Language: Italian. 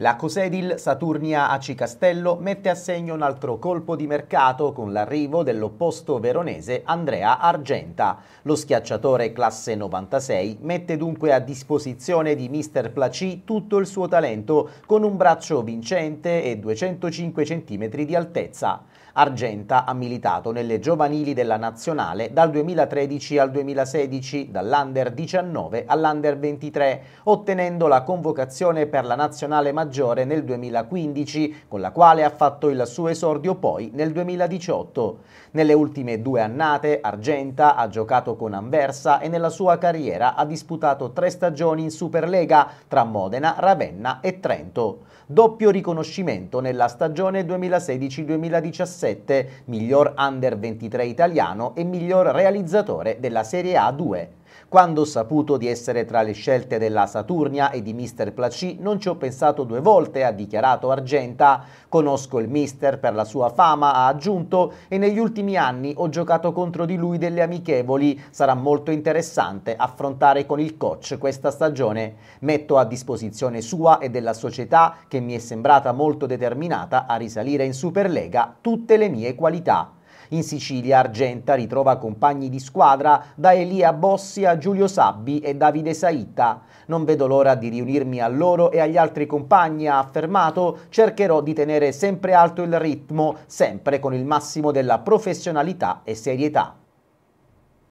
La Cosedil Saturnia AC Castello mette a segno un altro colpo di mercato con l'arrivo dell'opposto veronese Andrea Argenta. Lo schiacciatore classe 96 mette dunque a disposizione di Mr. Placi tutto il suo talento con un braccio vincente e 205 cm di altezza. Argenta ha militato nelle giovanili della nazionale dal 2013 al 2016, dall'Under 19 all'Under 23, ottenendo la convocazione per la nazionale maggiore maggiore nel 2015, con la quale ha fatto il suo esordio poi nel 2018. Nelle ultime due annate Argenta ha giocato con Anversa e nella sua carriera ha disputato tre stagioni in Superlega tra Modena, Ravenna e Trento. Doppio riconoscimento nella stagione 2016-2017, miglior under 23 italiano e miglior realizzatore della Serie A2. Quando ho saputo di essere tra le scelte della Saturnia e di Mr. Placi non ci ho pensato due volte, ha dichiarato Argenta. Conosco il Mister per la sua fama, ha aggiunto, e negli ultimi anni ho giocato contro di lui delle amichevoli. Sarà molto interessante affrontare con il coach questa stagione. Metto a disposizione sua e della società, che mi è sembrata molto determinata a risalire in Superlega, tutte le mie qualità. In Sicilia Argenta ritrova compagni di squadra da Elia Bossi a Giulio Sabbi e Davide Saitta. Non vedo l'ora di riunirmi a loro e agli altri compagni, ha affermato, cercherò di tenere sempre alto il ritmo, sempre con il massimo della professionalità e serietà.